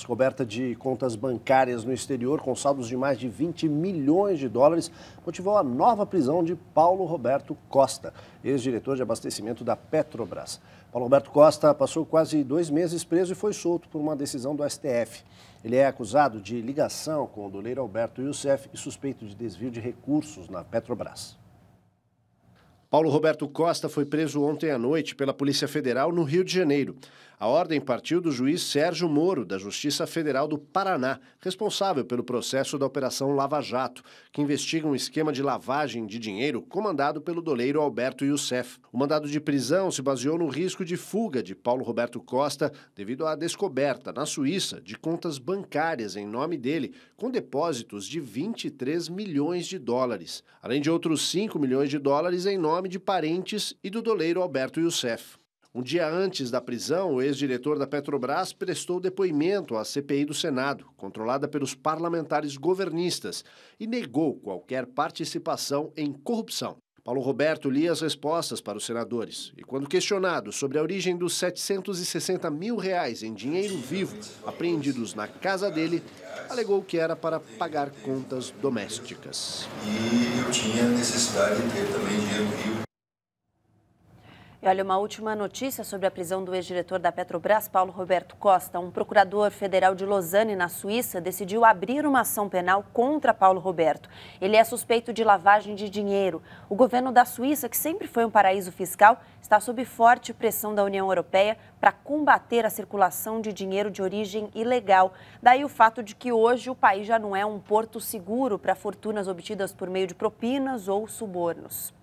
Descoberta de contas bancárias no exterior com saldos de mais de 20 milhões de dólares motivou a nova prisão de Paulo Roberto Costa, ex-diretor de abastecimento da Petrobras. Paulo Roberto Costa passou quase dois meses preso e foi solto por uma decisão do STF. Ele é acusado de ligação com o doleiro Alberto Youssef e suspeito de desvio de recursos na Petrobras. Paulo Roberto Costa foi preso ontem à noite pela Polícia Federal no Rio de Janeiro. A ordem partiu do juiz Sérgio Moro, da Justiça Federal do Paraná, responsável pelo processo da Operação Lava Jato, que investiga um esquema de lavagem de dinheiro comandado pelo doleiro Alberto Youssef. O mandado de prisão se baseou no risco de fuga de Paulo Roberto Costa devido à descoberta, na Suíça, de contas bancárias em nome dele, com depósitos de 23 milhões de dólares, além de outros 5 milhões de dólares em nome de parentes e do doleiro Alberto Youssef. Um dia antes da prisão, o ex-diretor da Petrobras prestou depoimento à CPI do Senado, controlada pelos parlamentares governistas, e negou qualquer participação em corrupção. Paulo Roberto lia as respostas para os senadores e, quando questionado sobre a origem dos 760 mil reais em dinheiro vivo apreendidos na casa dele, alegou que era para pagar contas domésticas. E eu tinha necessidade de ter também dinheiro vivo e olha, uma última notícia sobre a prisão do ex-diretor da Petrobras, Paulo Roberto Costa. Um procurador federal de Lausanne, na Suíça, decidiu abrir uma ação penal contra Paulo Roberto. Ele é suspeito de lavagem de dinheiro. O governo da Suíça, que sempre foi um paraíso fiscal, está sob forte pressão da União Europeia para combater a circulação de dinheiro de origem ilegal. Daí o fato de que hoje o país já não é um porto seguro para fortunas obtidas por meio de propinas ou subornos.